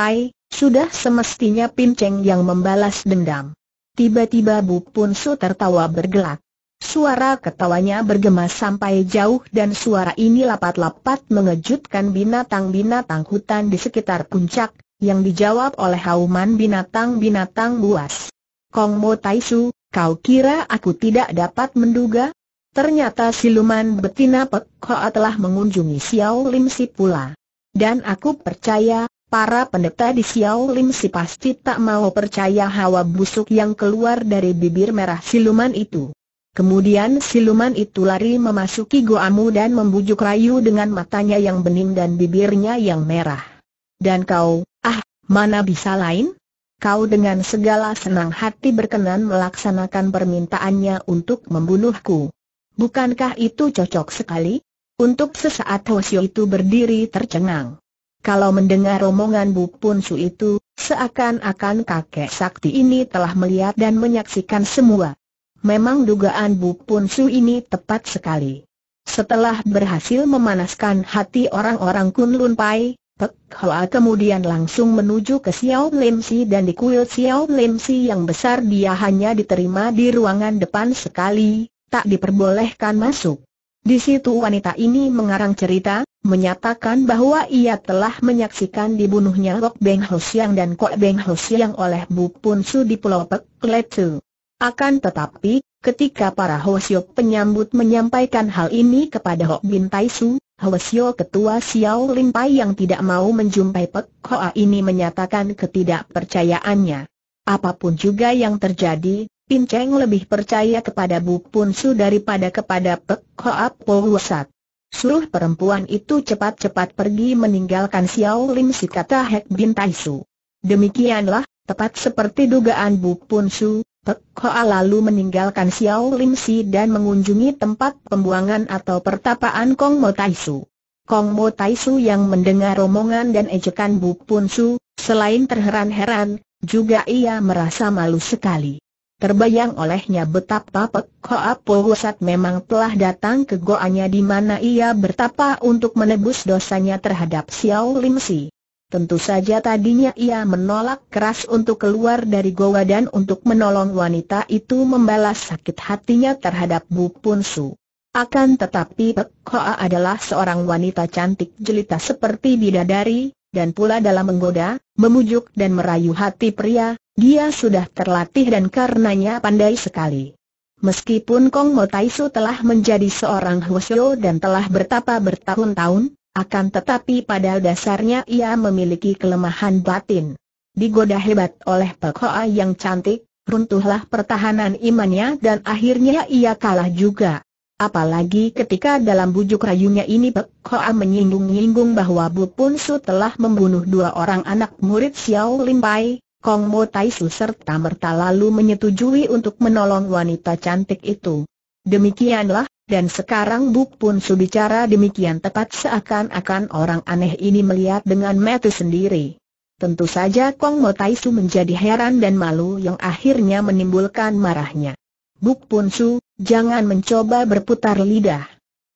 sudah semestinya Pin Cheng yang membalas dendam. Tiba-tiba Bu Pun Su tertawa bergelak. Suara ketawanya bergema sampai jauh dan suara ini lapat-lapat mengejutkan binatang-binatang hutan di sekitar puncak, yang dijawab oleh hauman binatang-binatang buas. Kong Mo Taisu, kau kira aku tidak dapat menduga? Ternyata siluman betina Pek Hoa telah mengunjungi Xiao Lim Si pula. Dan aku percaya, para pendeta di Xiao Lim Si pasti tak mau percaya hawa busuk yang keluar dari bibir merah siluman itu. Kemudian siluman itu lari memasuki goamu dan membujuk rayu dengan matanya yang bening dan bibirnya yang merah. Dan kau, ah, mana bisa lain? Kau dengan segala senang hati berkenan melaksanakan permintaannya untuk membunuhku. Bukankah itu cocok sekali? Untuk sesaat Hoshio itu berdiri tercengang. Kalau mendengar omongan Bu Punsu itu, seakan-akan kakek sakti ini telah melihat dan menyaksikan semua. Memang dugaan Bu Pun Su ini tepat sekali. Setelah berhasil memanaskan hati orang-orang Kunlun Pai, Pek Hoa kemudian langsung menuju ke Xiao Lim Si dan di kuil Xiao Lim Si yang besar dia hanya diterima di ruangan depan sekali, tak diperbolehkan masuk. Di situ wanita ini mengarang cerita, menyatakan bahwa ia telah menyaksikan dibunuhnya Kok Beng Ho Siang dan Kok Beng Ho Siang oleh Bu Pun Su di Pulau Pek Letu. Akan tetapi, ketika para Hosio penyambut menyampaikan hal ini kepada Hok Bin Tai Su, Hosio ketua Xiao Lim Pai yang tidak mau menjumpai Pek Hoa ini menyatakan ketidakpercayaannya. Apapun juga yang terjadi, Pin Cheng lebih percaya kepada Bu Pun Su daripada kepada Pek Hoa Po Huasat. Suruh perempuan itu cepat-cepat pergi meninggalkan Xiao Lim si kata Hek Bin Tai Su. Demikianlah, tepat seperti dugaan Bu Pun Su, Pek lalu meninggalkan Xiao Lim Si dan mengunjungi tempat pembuangan atau pertapaan Kong Mo Tai Su. Kong Mo Tai Su yang mendengar romongan dan ejekan Bu Pun Su, selain terheran-heran, juga ia merasa malu sekali. Terbayang olehnya betapa Pek Hoa Powosat memang telah datang ke goanya di mana ia bertapa untuk menebus dosanya terhadap Xiao Lim Si. Tentu saja tadinya ia menolak keras untuk keluar dari goa dan untuk menolong wanita itu membalas sakit hatinya terhadap Bu Punsu. Akan tetapi Pek Hoa adalah seorang wanita cantik jelita seperti bidadari, dan pula dalam menggoda, memujuk dan merayu hati pria, dia sudah terlatih dan karenanya pandai sekali. Meskipun Kong Mo Taisu telah menjadi seorang Hwasyo dan telah bertapa bertahun-tahun, akan tetapi pada dasarnya ia memiliki kelemahan batin. Digoda hebat oleh Pek Hoa yang cantik, runtuhlah pertahanan imannya dan akhirnya ia kalah juga. Apalagi ketika dalam bujuk rayunya ini Pek Hoa menyinggung-nyinggung bahwa Bu Pun Su telah membunuh dua orang anak murid Xiao Lim Pai, Kong Mo Tai Su serta merta lalu menyetujui untuk menolong wanita cantik itu. Demikianlah, dan sekarang Buk Pun Su bicara demikian tepat seakan-akan orang aneh ini melihat dengan mata sendiri. Tentu saja Kong Mo Tai Su menjadi heran dan malu yang akhirnya menimbulkan marahnya. Buk Pun Su, jangan mencoba berputar lidah.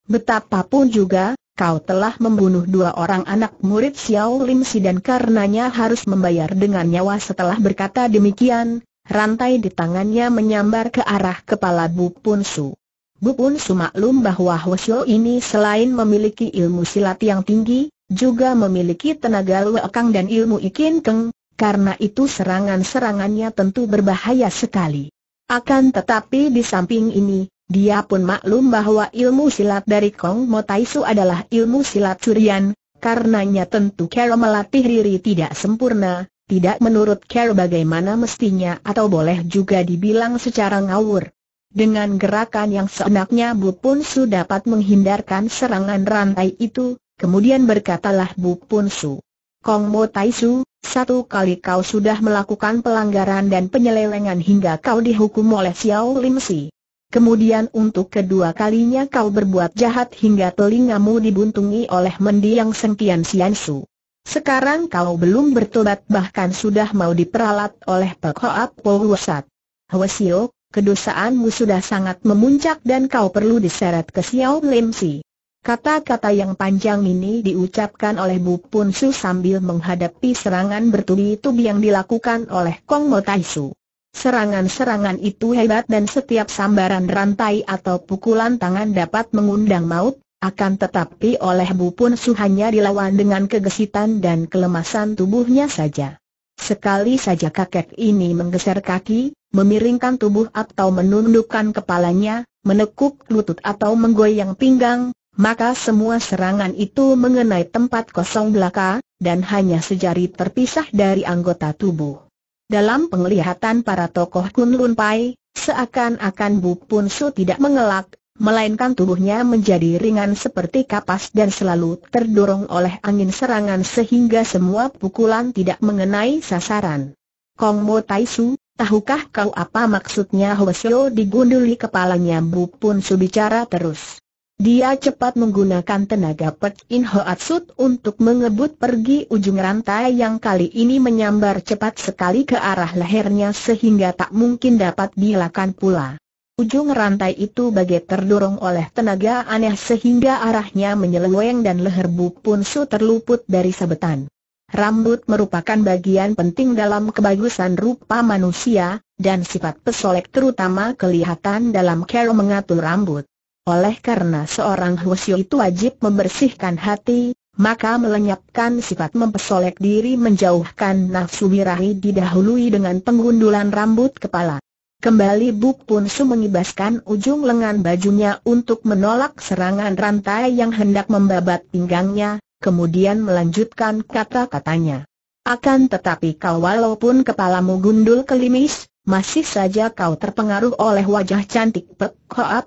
Betapapun juga, kau telah membunuh dua orang anak murid Xiao Lim Si dan karenanya harus membayar dengan nyawa setelah berkata demikian, rantai di tangannya menyambar ke arah kepala Buk Pun Su. Bupun sumaklum bahwa Hwasyo ini selain memiliki ilmu silat yang tinggi, juga memiliki tenaga luekang dan ilmu ikin keng, karena itu serangan-serangannya tentu berbahaya sekali. Akan tetapi di samping ini, dia pun maklum bahwa ilmu silat dari Kong Mo Taisu adalah ilmu silat curian, karenanya tentu Kero melatih diri tidak sempurna, tidak menurut Kero bagaimana mestinya atau boleh juga dibilang secara ngawur. Dengan gerakan yang seenaknya Bu Punsu dapat menghindarkan serangan rantai itu, kemudian berkatalah Bu Punsu. Kong Mo Tai Su, satu kali kau sudah melakukan pelanggaran dan penyelewengan hingga kau dihukum oleh Xiao Lim Si. Kemudian untuk kedua kalinya kau berbuat jahat hingga telingamu dibuntungi oleh mendiang Sengkian Sian Su. Sekarang kau belum bertobat bahkan sudah mau diperalat oleh Pek Hoa Po Huasat. Hwasiok, kedosaanmu sudah sangat memuncak dan kau perlu diseret ke Xiao Lim Si. Kata-kata yang panjang ini diucapkan oleh Bu Pun Su sambil menghadapi serangan bertubi-tubi yang dilakukan oleh Kong Mo Tai Su. Serangan-serangan itu hebat dan setiap sambaran rantai atau pukulan tangan dapat mengundang maut, akan tetapi oleh Bu Pun Su hanya dilawan dengan kegesitan dan kelemasan tubuhnya saja. Sekali saja kakek ini menggeser kaki, memiringkan tubuh atau menundukkan kepalanya, menekuk lutut atau menggoyang pinggang, maka semua serangan itu mengenai tempat kosong belaka, dan hanya sejari terpisah dari anggota tubuh. Dalam penglihatan para tokoh Kunlun Pai, seakan-akan Bu Pun Su tidak mengelak, melainkan tubuhnya menjadi ringan seperti kapas dan selalu terdorong oleh angin serangan sehingga semua pukulan tidak mengenai sasaran. Kong Mo Tai Su, Tahukah kau apa maksudnya Hwasyo digunduli kepalanya Bu Pun Su bicara terus. Dia cepat menggunakan tenaga Pek In sud untuk mengebut pergi ujung rantai yang kali ini menyambar cepat sekali ke arah lehernya sehingga tak mungkin dapat dilakukan pula. Ujung rantai itu bagai terdorong oleh tenaga aneh sehingga arahnya menyeleweng dan leher Bu Pun Su terluput dari sabetan. Rambut merupakan bagian penting dalam kebagusan rupa manusia, dan sifat pesolek terutama kelihatan dalam cara mengatur rambut. Oleh karena seorang husyu itu wajib membersihkan hati, maka melenyapkan sifat mempesolek diri menjauhkan nafsu birahi didahului dengan pengundulan rambut kepala. Kembali Buk Pun Su mengibaskan ujung lengan bajunya untuk menolak serangan rantai yang hendak membabat pinggangnya, kemudian melanjutkan kata-katanya. Akan tetapi kau walaupun kepalamu gundul kelimis, masih saja kau terpengaruh oleh wajah cantik Pek Hoa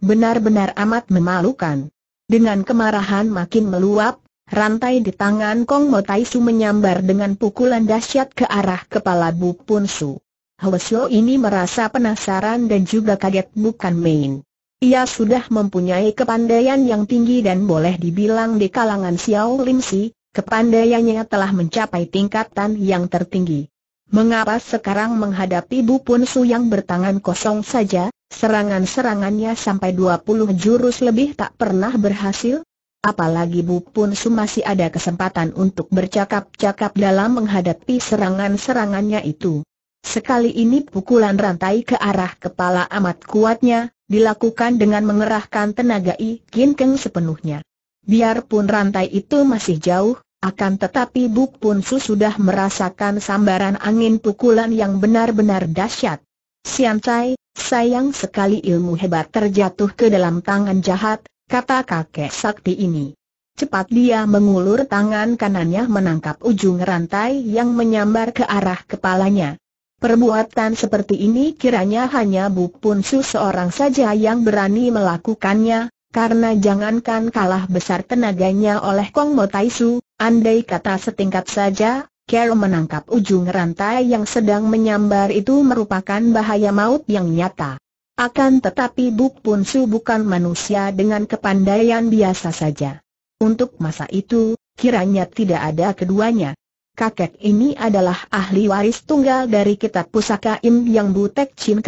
benar-benar amat memalukan. Dengan kemarahan makin meluap, rantai di tangan Kong Mo Tai Su menyambar dengan pukulan dahsyat ke arah kepala Bu Pun Su. Hwasyo ini merasa penasaran dan juga kaget bukan main. Ia sudah mempunyai kepandaian yang tinggi dan boleh dibilang di kalangan Xiao Lim Si, kepandaiannya telah mencapai tingkatan yang tertinggi. Mengapa sekarang menghadapi Bu Pun Su yang bertangan kosong saja, serangan-serangannya sampai 20 jurus lebih tak pernah berhasil? Apalagi Bu Pun Su masih ada kesempatan untuk bercakap-cakap dalam menghadapi serangan-serangannya itu. Sekali ini pukulan rantai ke arah kepala amat kuatnya, dilakukan dengan mengerahkan tenaga I Kin Keng sepenuhnya. Biarpun rantai itu masih jauh, akan tetapi Buk Pun Su sudah merasakan sambaran angin pukulan yang benar-benar dahsyat. Sian Chai, sayang sekali ilmu hebat terjatuh ke dalam tangan jahat, kata kakek sakti ini. Cepat dia mengulur tangan kanannya menangkap ujung rantai yang menyambar ke arah kepalanya. Perbuatan seperti ini kiranya hanya Bu Punsu seorang saja yang berani melakukannya, karena jangankan kalah besar tenaganya oleh Kong Mo Su, andai kata setingkat saja, Kero menangkap ujung rantai yang sedang menyambar itu merupakan bahaya maut yang nyata. Akan tetapi Bu Punsu bukan manusia dengan kepandaian biasa saja. Untuk masa itu, kiranya tidak ada keduanya kakek ini adalah ahli waris tunggal dari kitab pusaka Im Yang Butek Chin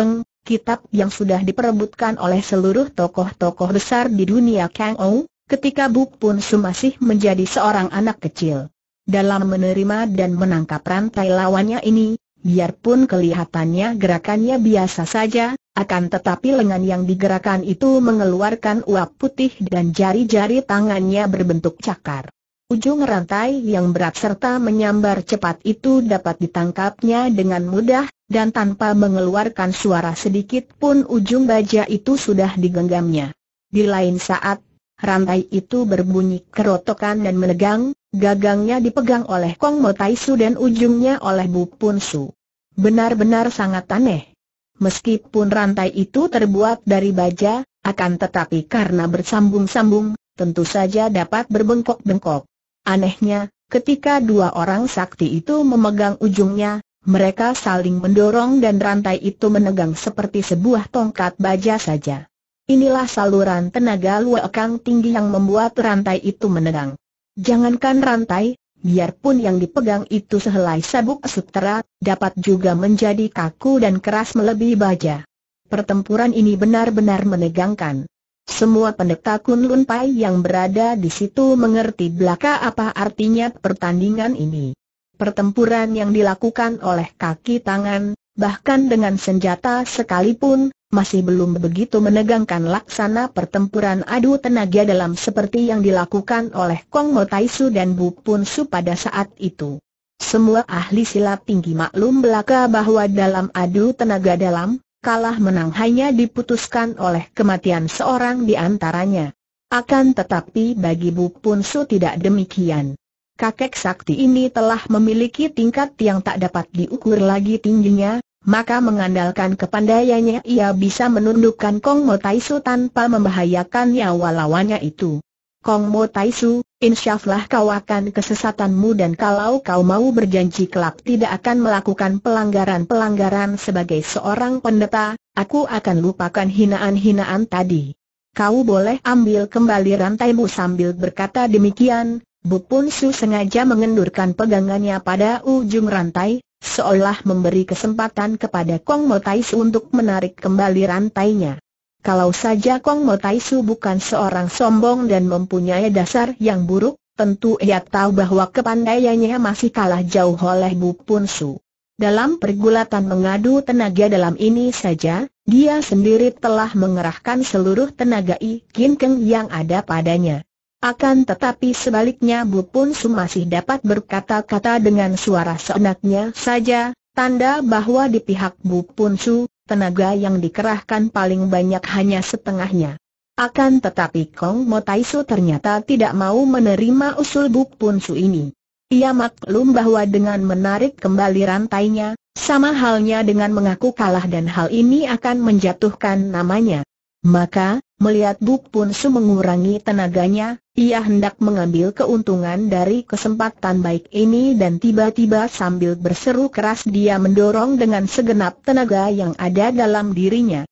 kitab yang sudah diperebutkan oleh seluruh tokoh-tokoh besar di dunia Kang Ou, ketika Buk Pun Su masih menjadi seorang anak kecil. Dalam menerima dan menangkap rantai lawannya ini, biarpun kelihatannya gerakannya biasa saja, akan tetapi lengan yang digerakkan itu mengeluarkan uap putih dan jari-jari tangannya berbentuk cakar. Ujung rantai yang berat serta menyambar cepat itu dapat ditangkapnya dengan mudah, dan tanpa mengeluarkan suara sedikit pun ujung baja itu sudah digenggamnya. Di lain saat, rantai itu berbunyi kerotokan dan menegang, gagangnya dipegang oleh Kong Mo Tai Su dan ujungnya oleh Bu Pun Su. Benar-benar sangat aneh. Meskipun rantai itu terbuat dari baja, akan tetapi karena bersambung-sambung, tentu saja dapat berbengkok-bengkok. Anehnya, ketika dua orang sakti itu memegang ujungnya, mereka saling mendorong dan rantai itu menegang seperti sebuah tongkat baja saja. Inilah saluran tenaga luakang tinggi yang membuat rantai itu menegang. Jangankan rantai, biarpun yang dipegang itu sehelai sabuk sutera, dapat juga menjadi kaku dan keras melebihi baja. Pertempuran ini benar-benar menegangkan. Semua pendeta Kunlun Pai yang berada di situ mengerti belaka apa artinya pertandingan ini. Pertempuran yang dilakukan oleh kaki tangan, bahkan dengan senjata sekalipun, masih belum begitu menegangkan laksana pertempuran adu tenaga dalam seperti yang dilakukan oleh Kong Mo Su dan Bu Pun Su pada saat itu. Semua ahli silat tinggi maklum belaka bahwa dalam adu tenaga dalam, kalah menang hanya diputuskan oleh kematian seorang di antaranya. Akan tetapi bagi Bu Pun tidak demikian. Kakek sakti ini telah memiliki tingkat yang tak dapat diukur lagi tingginya, maka mengandalkan kepandaiannya ia bisa menundukkan Kong Mo Su tanpa membahayakan nyawa lawannya itu. Kong Su, Taisu, insyaflah kau akan kesesatanmu dan kalau kau mau berjanji kelak tidak akan melakukan pelanggaran-pelanggaran sebagai seorang pendeta, aku akan lupakan hinaan-hinaan tadi. Kau boleh ambil kembali rantaimu sambil berkata demikian, Bu Pun Su sengaja mengendurkan pegangannya pada ujung rantai, seolah memberi kesempatan kepada Kong Mo Taisu untuk menarik kembali rantainya. Kalau saja Kong Mo Tai Su bukan seorang sombong dan mempunyai dasar yang buruk, tentu ia tahu bahwa kepandaiannya masih kalah jauh oleh Bu Pun Su. Dalam pergulatan mengadu tenaga dalam ini saja, dia sendiri telah mengerahkan seluruh tenaga I Kin Keng yang ada padanya. Akan tetapi sebaliknya Bu Pun Su masih dapat berkata-kata dengan suara seenaknya saja, tanda bahwa di pihak Bu Pun Su, tenaga yang dikerahkan paling banyak hanya setengahnya. Akan tetapi Kong Mo Su ternyata tidak mau menerima usul Buk Pun Su ini. Ia maklum bahwa dengan menarik kembali rantainya, sama halnya dengan mengaku kalah dan hal ini akan menjatuhkan namanya. Maka, melihat Buk Pun Su mengurangi tenaganya, ia hendak mengambil keuntungan dari kesempatan baik ini dan tiba-tiba sambil berseru keras dia mendorong dengan segenap tenaga yang ada dalam dirinya.